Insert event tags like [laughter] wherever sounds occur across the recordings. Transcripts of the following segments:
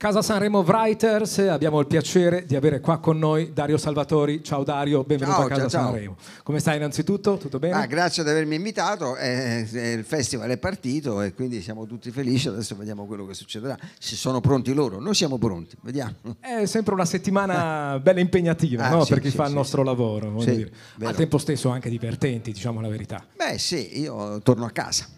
Casa Sanremo Writers, abbiamo il piacere di avere qua con noi Dario Salvatori. Ciao Dario, benvenuto ciao, a Casa ciao, Sanremo. Ciao. Come stai innanzitutto? Tutto bene? Ah, grazie di avermi invitato, eh, eh, il festival è partito e quindi siamo tutti felici, adesso vediamo quello che succederà. Se sono pronti loro, noi siamo pronti, vediamo. È sempre una settimana [laughs] bella impegnativa ah, no? sì, per chi sì, fa sì, il nostro lavoro, voglio dire. al tempo stesso anche divertenti, diciamo la verità. Beh sì, io torno a casa.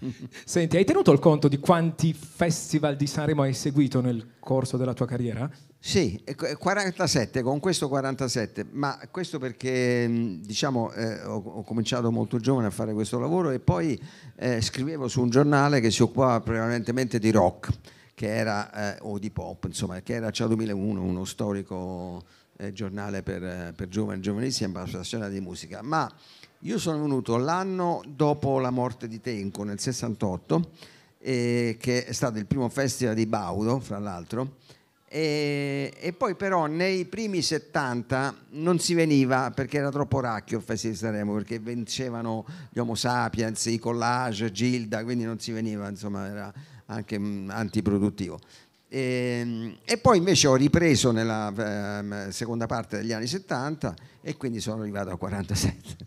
[laughs] Senti, hai tenuto il conto di quanti festival di Sanremo hai seguito nel corso della tua carriera? Sì, 47, con questo 47, ma questo perché mm, diciamo eh, ho, ho, cominciato molto giovane a fare questo lavoro e poi eh, scrivevo su un giornale che si occupava prevalentemente di rock, che era, eh, o di pop, insomma, che era Ciao 2001, uno storico eh, giornale per, eh, per giovani e giovanissimi in appassionati di musica, ma io sono venuto l'anno dopo la morte di Tenco, nel 68, eh, che è stato il primo festival di Baudo, fra l'altro, e, e, poi però nei primi 70 non si veniva perché era troppo racchio il Festival di Sanremo perché vincevano gli Homo Sapiens, i Collage, Gilda, quindi non si veniva, insomma era anche mh, mm, antiproduttivo. E, ehm, e, poi invece ho ripreso nella eh, seconda parte degli anni 70 e quindi sono arrivato a 47.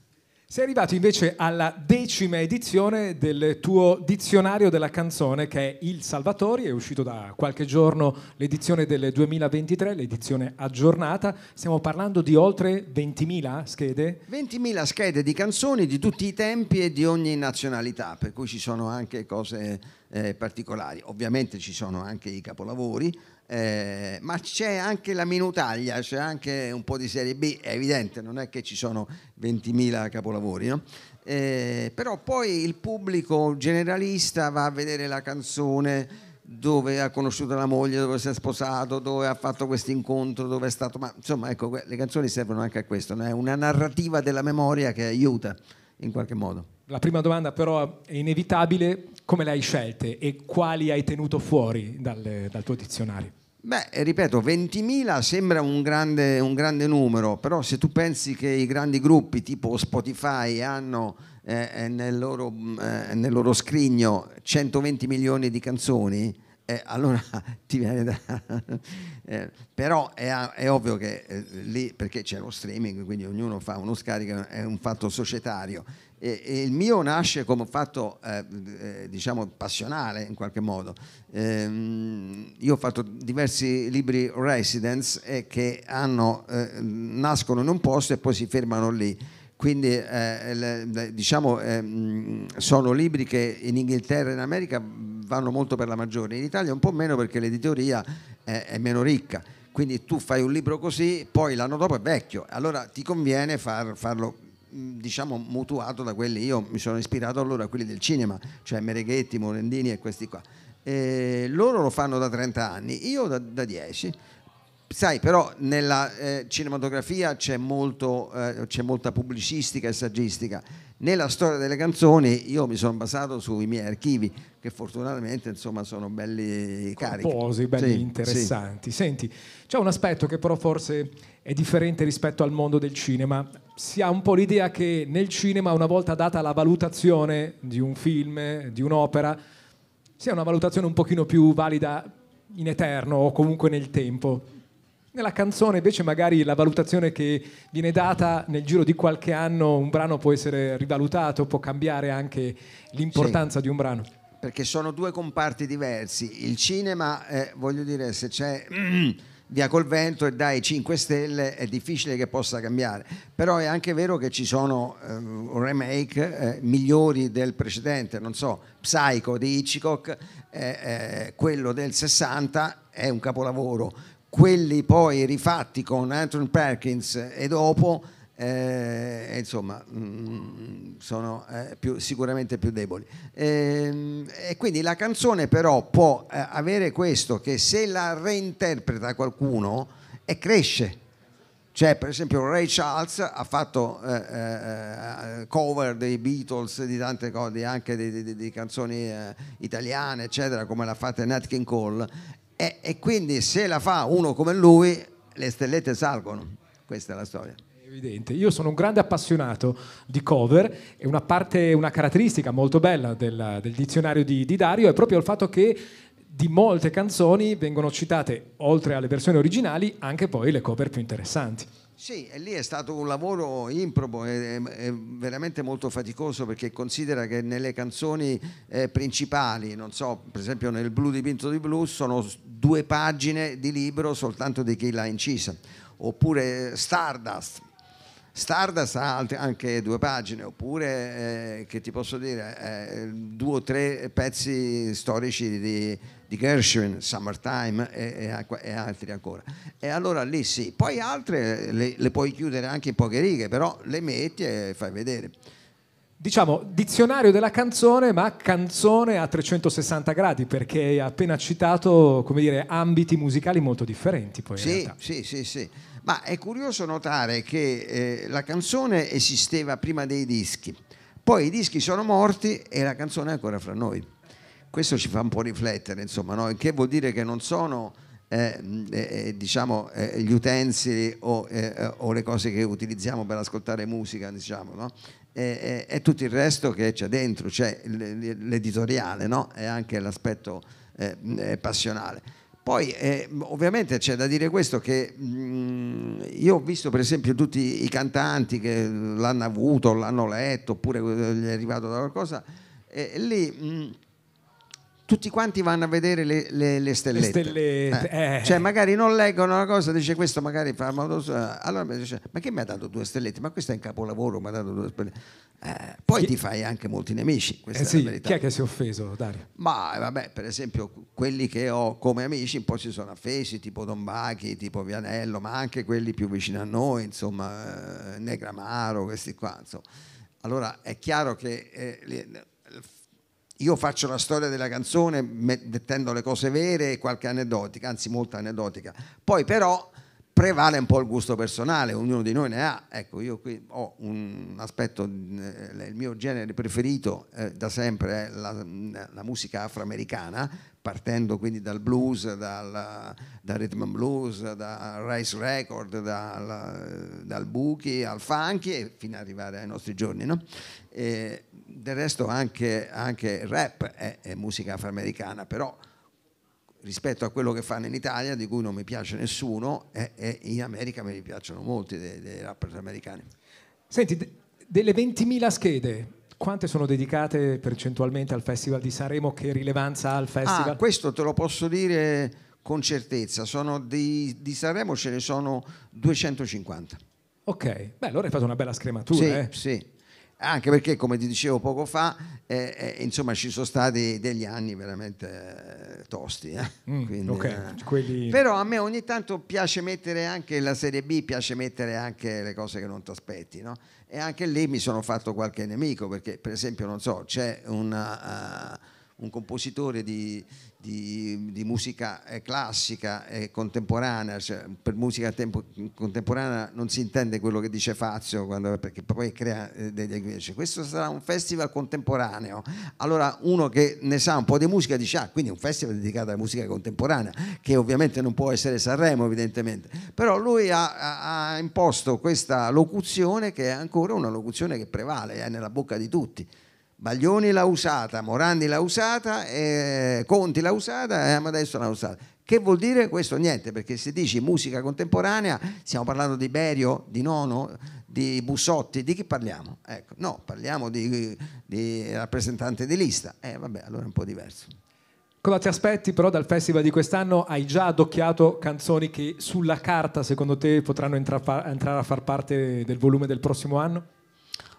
Sei arrivato invece alla decima edizione del tuo dizionario della canzone che è Il Salvatori, è uscito da qualche giorno l'edizione del 2023, l'edizione aggiornata, stiamo parlando di oltre 20.000 schede? 20.000 schede di canzoni di tutti i tempi e di ogni nazionalità, per cui ci sono anche cose eh, particolari, ovviamente ci sono anche i capolavori, eh, ma c'è anche la minutaglia, c'è anche un po' di Serie B, è evidente, non è che ci sono 20.000 capolavori, no? eh, però poi il pubblico generalista va a vedere la canzone dove ha conosciuto la moglie, dove si è sposato, dove ha fatto questo incontro, dove è stato... Ma insomma, ecco, le canzoni servono anche a questo, è una narrativa della memoria che aiuta in qualche modo. La prima domanda però è inevitabile, come le hai scelte e quali hai tenuto fuori dal, dal tuo dizionario? Beh, ripeto, 20.000 sembra un grande, un grande, numero, però se tu pensi che i grandi gruppi tipo Spotify hanno eh, eh nel, loro, mm, eh, nel, loro, scrigno 120 milioni di canzoni, eh, allora [laughs] ti viene da... [laughs] eh, però è, è, ovvio che eh, lì, perché c'è lo streaming, quindi ognuno fa uno scarico, è un fatto societario. E, e il mio nasce come fatto, eh, eh, diciamo, passionale in qualche modo. Ehm, io ho fatto diversi libri residence eh, che hanno, nascono in un posto e poi si fermano lì quindi eh, diciamo, eh, sono libri che in Inghilterra e in America vanno molto per la maggiore, in Italia un po' meno perché l'editoria è, è meno ricca. Quindi tu fai un libro così, poi l'anno dopo è vecchio, allora ti conviene far, farlo mm, diciamo mutuato da quelli, io mi sono ispirato allora a quelli del cinema, cioè Mereghetti, Morendini e questi qua. Eh, loro lo fanno da 30 anni, io da, da 10 sai, però nella eh, cinematografia c'è, molto, eh, c'è molta pubblicistica e saggistica. Nella storia delle canzoni io mi sono basato sui miei archivi, che fortunatamente insomma, sono belli carichi. Composi, belli sì, interessanti. Sì. Senti, c'è un aspetto che però forse è differente rispetto al mondo del cinema. Si ha un po' l'idea che nel cinema, una volta data la valutazione di un film, di un'opera, sia una valutazione un pochino più valida in eterno o comunque nel tempo. Nella canzone invece magari la valutazione che viene data nel giro di qualche anno, un brano può essere rivalutato, può cambiare anche l'importanza sì, di un brano. Perché sono due comparti diversi. Il cinema, eh, voglio dire, se c'è... Mm, via col vento e dai 5 stelle è difficile che possa cambiare però è anche vero che ci sono eh, remake eh, migliori del precedente non so Psycho di Hitchcock eh, eh quello del 60 è un capolavoro quelli poi rifatti con Anton Perkins e dopo eh, insomma mm, sono eh, più, sicuramente più deboli e, ehm, e, quindi la canzone però può eh, avere questo che se la reinterpreta qualcuno e cresce cioè per esempio Ray Charles ha fatto eh, eh, cover dei Beatles di tante cose anche di, di, di canzoni eh, italiane eccetera come l'ha fatta Nat King Cole e, e, quindi se la fa uno come lui, le stellette salgono. Questa è la storia. evidente. Io sono un grande appassionato di cover e una, parte, una caratteristica molto bella del, del dizionario di, di Dario è proprio il fatto che di molte canzoni vengono citate, oltre alle versioni originali, anche poi le cover più interessanti. Sì, e lì è stato un lavoro improbo, è, è veramente molto faticoso perché considera che nelle canzoni eh, principali, non so, per esempio nel blu dipinto di blu, sono due pagine di libro soltanto di chi l'ha incisa. Oppure eh, Stardust, Stardust ha anche due pagine, oppure, eh, che ti posso dire, eh, due o tre pezzi storici di, di Gershwin, Summertime e, e, e, altri ancora. E allora lì sì, poi altre eh, le, le puoi chiudere anche in poche righe, però le metti e fai vedere diciamo, dizionario della canzone, ma canzone a 360 gradi, perché hai appena citato, come dire, ambiti musicali molto differenti. Poi, sì, sì, sì, sì. Ma è curioso notare che eh, la canzone esisteva prima dei dischi, poi i dischi sono morti e la canzone è ancora fra noi. Questo ci fa un po' riflettere, insomma, no? che vuol dire che non sono... Eh, eh, eh, diciamo, eh, gli utensili o, eh, eh, o, le cose che utilizziamo per ascoltare musica, diciamo, no? e, e, e, tutto il resto che c'è dentro, c'è cioè l'editoriale no? e anche l'aspetto eh, eh, passionale. Poi eh, ovviamente c'è da dire questo che mh, io ho visto per esempio tutti i cantanti che l'hanno avuto, l'hanno letto oppure eh, gli è arrivato da qualcosa e, e lì... Mh, tutti quanti vanno a vedere le, le, le stellette. Le stellette. Eh. Eh. Cioè, magari non leggono una cosa, dice questo, magari fa. Allora mi dice: Ma che mi ha dato due stellette? Ma questo è in capolavoro, mi ha dato due stellette. Eh, poi chi... ti fai anche molti nemici. Questa eh sì, Chi è che si è offeso, Dario? Ma eh, vabbè, per esempio, quelli che ho come amici un po' si sono offesi, tipo Don Bachi, tipo Vianello, ma anche quelli più vicini a noi, insomma, eh, Negramaro, questi qua. Insomma. Allora è chiaro che io faccio la storia della canzone mettendo le cose vere e qualche aneddotica, anzi molta aneddotica. Poi però prevale un po' il gusto personale, ognuno di noi ne ha. Ecco, io qui ho un aspetto, eh, il mio genere preferito eh, da sempre è la, la, musica afroamericana, partendo quindi dal blues, dal, dal rhythm and blues, dal rice record, dal, dal boogie al funky fino ad arrivare ai nostri giorni. No? Eh, del resto anche, anche rap è, è musica afroamericana, però rispetto a quello che fanno in Italia, di cui non mi piace nessuno, e, e in America mi piacciono molti dei, dei rapper americani. Senti, de, delle 20.000 schede, quante sono dedicate percentualmente al Festival di Sanremo? Che rilevanza ha il ah, festival? Ah, questo te lo posso dire con certezza, di, di, Sanremo ce ne sono 250. Ok, beh allora hai fatto una bella scrematura. Sì, eh. sì anche perché come ti dicevo poco fa, eh, eh, insomma ci sono stati degli anni veramente eh, tosti. Eh. Mm, Quindi, okay. Eh, quelli... Però a me ogni tanto piace mettere anche la Serie B, piace mettere anche le cose che non ti aspetti. No? E anche lì mi sono fatto qualche nemico perché per esempio, non so, c'è una... Uh, eh, un compositore di, di, di, musica eh, classica e contemporanea, cioè, per musica tempo, contemporanea non si intende quello che dice Fazio, quando, perché poi crea eh, degli equivoci. Questo sarà un festival contemporaneo. Allora uno che ne sa un po' di musica dice, ah, quindi un festival dedicato alla musica contemporanea, che ovviamente non può essere Sanremo evidentemente, però lui ha, ha imposto questa locuzione che è ancora una locuzione che prevale, è eh, nella bocca di tutti. Baglioni l'ha usata, Morandi l'ha usata, eh, Conti l'ha usata e Amadeus l'ha usata. Che vuol dire questo? Niente, perché se dici musica contemporanea, stiamo parlando di Berio, di Nono, di Bussotti, di chi parliamo? Ecco, no, parliamo di, di rappresentante di lista. Eh vabbè, allora è un po' diverso. Cosa ti aspetti però dal festival di quest'anno? Hai già adocchiato canzoni che sulla carta secondo te potranno entra- entrare a far parte del volume del prossimo anno?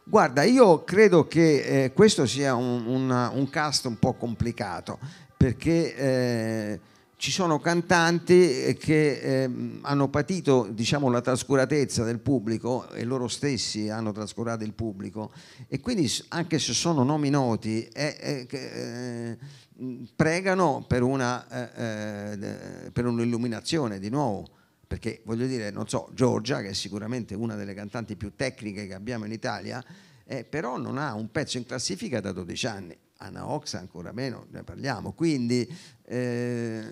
Guarda, io credo che eh, questo sia un, un, un, cast un po' complicato perché eh, ci sono cantanti eh, che eh, hanno patito diciamo, la trascuratezza del pubblico e loro stessi hanno trascurato il pubblico e quindi anche se sono nomi noti eh, pregano per, una, eh, per un'illuminazione di nuovo perché voglio dire, non so, Giorgia, che è sicuramente una delle cantanti più tecniche che abbiamo in Italia, eh, però non ha un pezzo in classifica da 12 anni. Anna Ox ancora meno, ne parliamo. Quindi eh,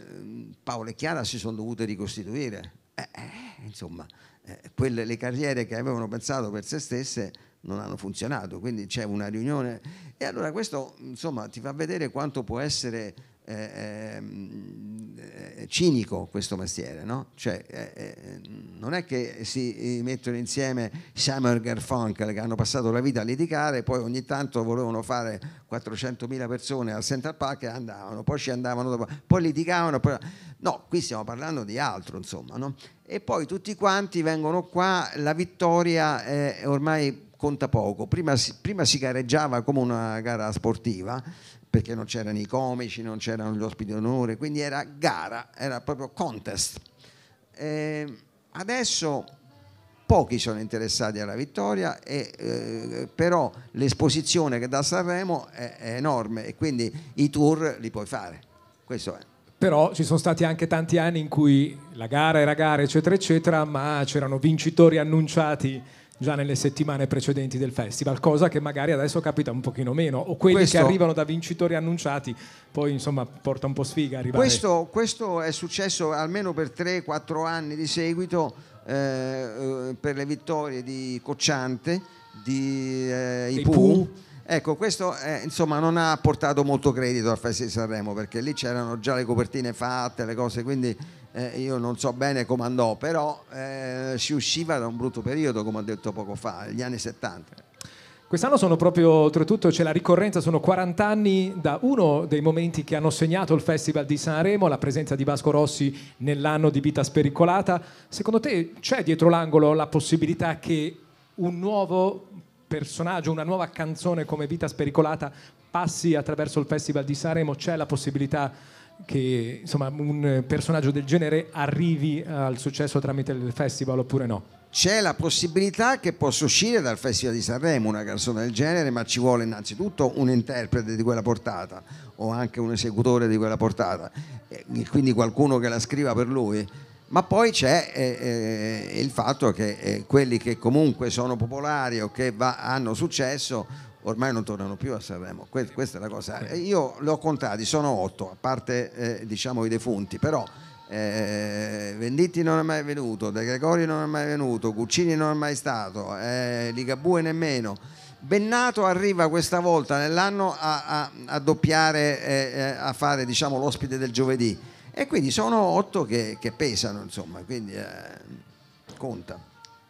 Paolo e Chiara si sono dovute ricostituire. Eh, eh insomma, eh, quelle, le carriere che avevano pensato per se stesse non hanno funzionato, quindi c'è una riunione. E allora questo insomma ti fa vedere quanto può essere eh, ehm, eh, cinico questo mestiere, no? Cioè, eh, eh non è che si eh, mettono insieme Summer e Garfunkel che hanno passato la vita a litigare, e poi ogni tanto volevano fare 400.000 persone al Central Park e andavano, poi ci andavano dopo, poi litigavano, poi... no, qui stiamo parlando di altro, insomma, no? E poi tutti quanti vengono qua, la vittoria è ormai conta poco. Prima, prima si gareggiava come una gara sportiva, perché non c'erano i comici, non c'erano gli ospiti d'onore, quindi era gara, era proprio contest. E ehm, adesso pochi sono interessati alla vittoria, e, eh, però l'esposizione che dà Sanremo è, è enorme e quindi i tour li puoi fare. Questo è però ci sono stati anche tanti anni in cui la gara era gara, eccetera, eccetera, ma c'erano vincitori annunciati già nelle settimane precedenti del festival, cosa che magari adesso capita un pochino meno, o quelli questo, che arrivano da vincitori annunciati, poi insomma porta un po' sfiga arrivare. Questo, questo è successo almeno per 3-4 anni di seguito eh, eh, per le vittorie di Cocciante, di eh, Ipu. Ipu Ecco, questo eh, insomma non ha portato molto credito al Festival di Sanremo perché lì c'erano già le copertine fatte, le cose, quindi eh, io non so bene come andò, però eh, si usciva da un brutto periodo, come ho detto poco fa, gli anni 70. Quest'anno sono proprio, oltretutto c'è la ricorrenza, sono 40 anni da uno dei momenti che hanno segnato il Festival di Sanremo, la presenza di Vasco Rossi nell'anno di vita spericolata. Secondo te c'è dietro l'angolo la possibilità che un nuovo personaggio, una nuova canzone come Vita Spericolata passi attraverso il Festival di Sanremo, c'è la possibilità che insomma, un personaggio del genere arrivi al successo tramite il festival oppure no? C'è la possibilità che possa uscire dal Festival di Sanremo una canzone del genere, ma ci vuole innanzitutto un interprete di quella portata o anche un esecutore di quella portata, quindi qualcuno che la scriva per lui ma poi c'è eh, eh, il fatto che eh, quelli che comunque sono popolari o che va, hanno successo ormai non tornano più a Sanremo, que- questa è la cosa. Eh, io le ho contati, sono otto, a parte eh, diciamo i defunti, però eh, Venditti non è mai venuto, De Gregori non è mai venuto, Guccini non è mai stato, Ligabue nemmeno. Bennato arriva questa volta nell'anno a, a, a doppiare, a fare diciamo, l'ospite del giovedì e quindi sono otto che, che pesano, insomma, quindi eh, conta.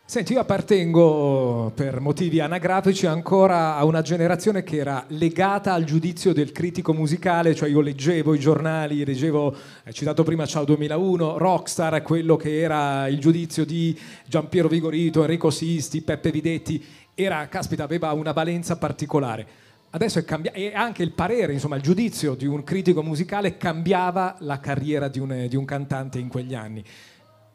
Senti, io appartengo per motivi anagrafici ancora a una generazione che era legata al giudizio del critico musicale, cioè io leggevo i giornali, leggevo, hai citato prima Ciao 2001, Rockstar, quello che era il giudizio di Giampiero Vigorito, Enrico Sisti, Peppe Videtti, era, caspita, aveva una valenza particolare. Adesso è cambiato, e anche il parere, insomma il giudizio di un critico musicale cambiava la carriera di un, di un cantante in quegli anni.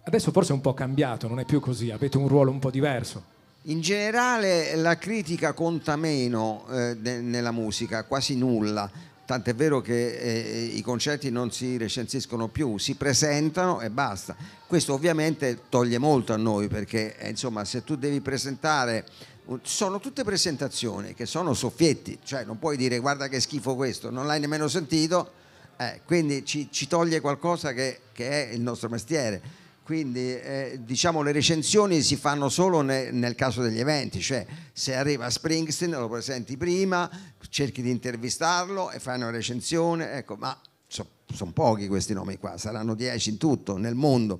Adesso forse è un po' cambiato, non è più così, avete un ruolo un po' diverso. In generale la critica conta meno eh, nella musica, quasi nulla. Tant'è vero che eh, i concerti non si recensiscono più, si presentano e basta. Questo ovviamente toglie molto a noi perché eh, insomma se tu devi presentare sono tutte presentazioni che sono soffietti, cioè non puoi dire guarda che schifo questo, non l'hai nemmeno sentito, eh, quindi ci, ci, toglie qualcosa che, che, è il nostro mestiere. Quindi eh, diciamo le recensioni si fanno solo ne, nel caso degli eventi, cioè se arriva Springsteen lo presenti prima, cerchi di intervistarlo e fai una recensione, ecco, ma so, sono pochi questi nomi qua, saranno dieci in tutto nel mondo.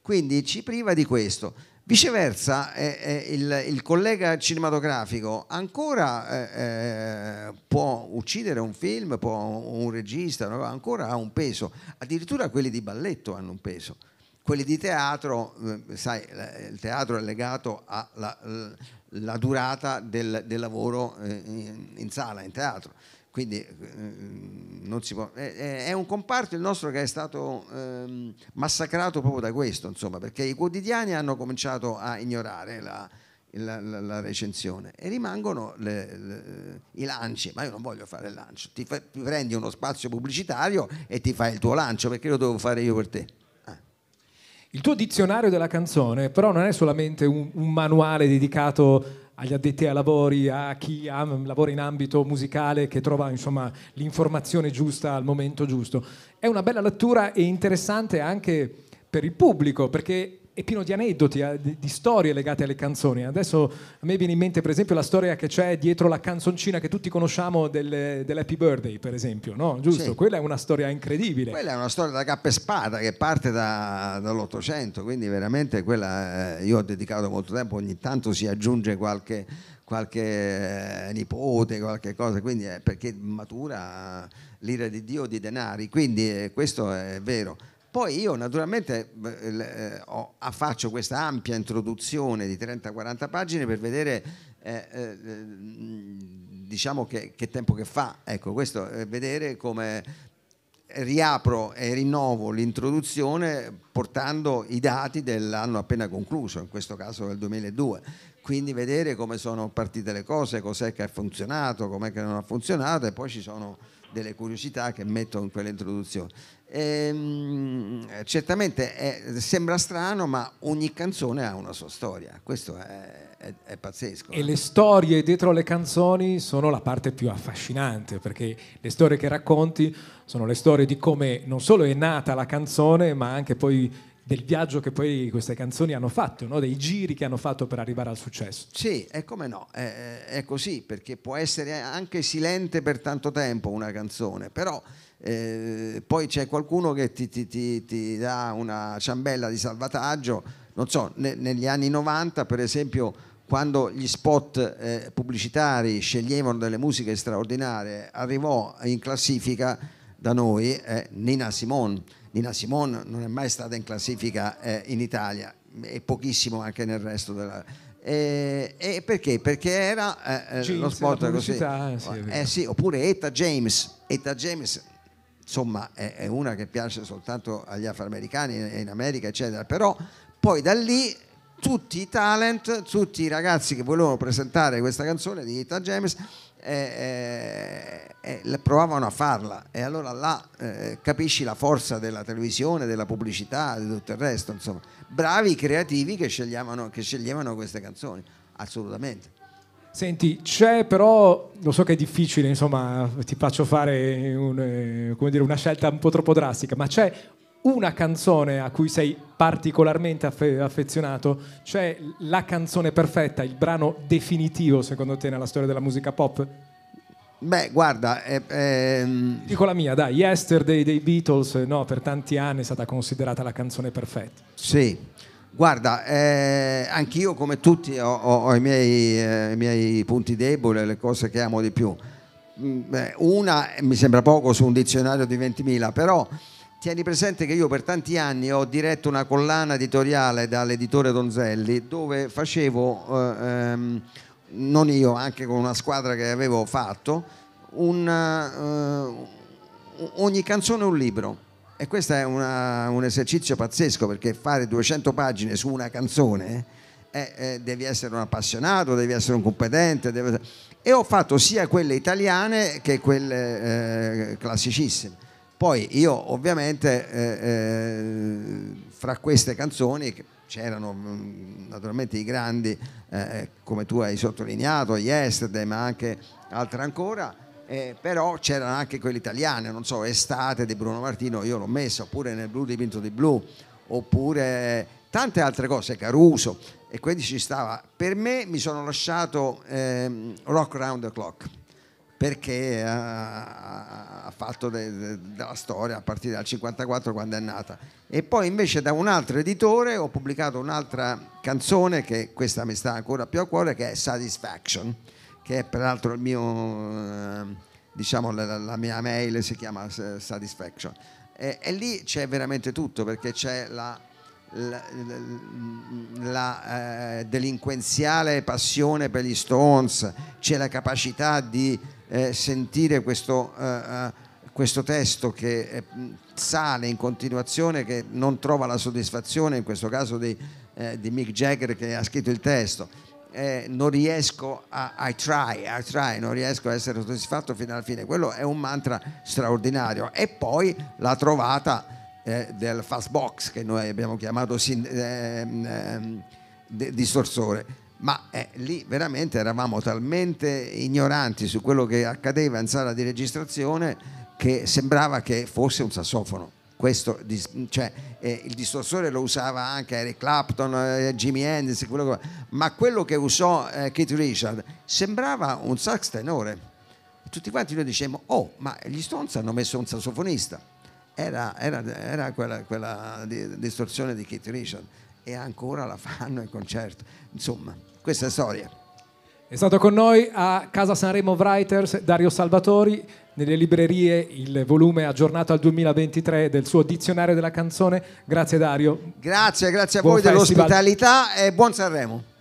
Quindi ci priva di questo Viceversa, eh, eh, il, il, collega cinematografico ancora eh, eh può uccidere un film, può un regista, no? ancora ha un peso, addirittura quelli di balletto hanno un peso. Quelli di teatro, eh, sai, il teatro è legato alla durata del, del lavoro eh, in, in sala, in teatro quindi eh, può, eh, è un comparto il nostro che è stato eh, massacrato proprio da questo, insomma, perché i quotidiani hanno cominciato a ignorare la, la, la, la recensione e rimangono le, le, i lanci, ma io non voglio fare il lancio, ti, fa, prendi uno spazio pubblicitario e ti fai il tuo lancio perché lo devo fare io per te. Eh. Il tuo dizionario della canzone però non è solamente un, un manuale dedicato agli addetti ai lavori, a chi am, mm, lavora in ambito musicale che trova insomma, l'informazione giusta al momento giusto. È una bella lettura e interessante anche per il pubblico perché è pieno di aneddoti, eh, di, di, storie legate alle canzoni. Adesso a me viene in mente, per esempio, la storia che c'è dietro la canzoncina che tutti conosciamo del, dell'Happy Birthday, per esempio, no? Giusto? Sì. Quella è una storia incredibile. Quella è una storia da cappa e spada che parte da, dall'Ottocento, quindi veramente quella eh, io ho dedicato molto tempo, ogni tanto si aggiunge qualche, qualche eh, nipote, qualche cosa, quindi è perché matura l'ira di Dio di denari, quindi eh, questo è vero poi io naturalmente eh, faccio questa ampia introduzione di 30-40 pagine per vedere eh, eh, mm, diciamo che, che, tempo che fa. Ecco, questo è vedere come riapro e rinnovo l'introduzione portando i dati dell'anno appena concluso, in questo caso del 2002. Quindi vedere come sono partite le cose, cos'è che ha funzionato, com'è che non ha funzionato e poi ci sono delle curiosità che metto in quell'introduzione. Ehm, certamente è, sembra strano, ma ogni canzone ha una sua storia, questo è, è, è pazzesco. E eh? le storie dietro le canzoni sono la parte più affascinante, perché le storie che racconti sono le storie di come non solo è nata la canzone, ma anche poi del viaggio che poi queste canzoni hanno fatto, no? dei giri che hanno fatto per arrivare al successo. Sì, e come no, è, è così, perché può essere anche silente per tanto tempo una canzone, però eh, poi c'è qualcuno che ti, ti, ti, ti, dà una ciambella di salvataggio, non so, ne, negli anni 90 per esempio quando gli spot eh, pubblicitari sceglievano delle musiche straordinarie, arrivò in classifica da noi eh, Nina Simone Nina Simone non è mai stata in classifica eh, in Italia e pochissimo anche nel resto della... E, eh, e perché? Perché era eh, eh James, lo sport così. Eh, sì, eh, sì, oppure Eta James. Eta James, insomma, è, è una che piace soltanto agli afroamericani e in America, eccetera. Però poi da lì tutti i talent, tutti i ragazzi che volevano presentare questa canzone di Eta James e, eh, e, eh, eh, e, provavano a farla e allora là eh, capisci la forza della televisione, della pubblicità, di tutto il resto, insomma, bravi creativi che sceglievano, che sceglievano queste canzoni, assolutamente. Senti, c'è però, lo so che è difficile, insomma, ti faccio fare un, eh, dire, una scelta un po' troppo drastica, ma c'è una canzone a cui sei particolarmente affe- affezionato, cioè la canzone perfetta, il brano definitivo secondo te nella storia della musica pop? Beh, guarda, eh, ehm... dico la mia, dai, Yesterday dei Beatles, eh, no, per tanti anni è stata considerata la canzone perfetta. Sì, guarda, eh, anch'io come tutti ho, ho, ho i, miei, eh, i, miei, punti deboli, le cose che amo di più. Mm, una mi sembra poco su un dizionario di 20.000, però tieni presente che io per tanti anni ho diretto una collana editoriale dall'editore Donzelli dove facevo, eh, ehm, non io, anche con una squadra che avevo fatto, una, eh, ogni canzone un libro. E questo è una, un esercizio pazzesco perché fare 200 pagine su una canzone eh, eh, devi essere un appassionato, devi essere un competente. Devi... E ho fatto sia quelle italiane che quelle eh, classicissime poi io ovviamente eh, eh, fra queste canzoni c'erano mm, naturalmente i grandi, eh, eh, come tu hai sottolineato, Yesterday, ma anche altre ancora, eh, però c'erano anche quelle italiane, non so, Estate di Bruno Martino, io l'ho messa, oppure nel blu dipinto di blu, oppure tante altre cose, Caruso, e quindi ci stava. Per me mi sono lasciato ehm, Rock Round the Clock perché ha, ha fatto de, de, della storia a partire dal 54 quando è nata e poi invece da un altro editore ho pubblicato un'altra canzone che questa mi sta ancora più a cuore che è Satisfaction che è peraltro il mio eh, diciamo la, la mia mail si chiama eh, Satisfaction e, e lì c'è veramente tutto perché c'è la la, la, la eh, delinquenziale passione per gli Stones, c'è la capacità di eh, sentire questo, eh, eh questo, testo che eh, sale in continuazione, che non trova la soddisfazione, in questo caso di, eh, di Mick Jagger che ha scritto il testo. non riesco a I try, I try, non riesco a essere soddisfatto fino alla fine. Quello è un mantra straordinario. E poi la trovata del fast box che noi abbiamo chiamato sin- mm, ehm, ehm, distorsore ma eh, lì veramente eravamo talmente ignoranti su quello che accadeva in sala di registrazione che sembrava che fosse un sassofono. Questo, cioè, eh, il distorsore lo usava anche Eric Clapton, eh, Jimi Hendrix, quello che... ma quello che usò eh, Keith Richard sembrava un sax tenore. Tutti quanti noi dicevamo, oh, ma gli Stones hanno messo un sassofonista. Era, era, era quella, quella distorsione di Keith Richard e ancora la fanno in concerto. Insomma, questa è storia. È stato con noi a Casa Sanremo Writers Dario Salvatori, nelle librerie il volume aggiornato al 2023 del suo dizionario della canzone. Grazie Dario. Grazie, grazie a buon voi festival. dell'ospitalità e buon Sanremo.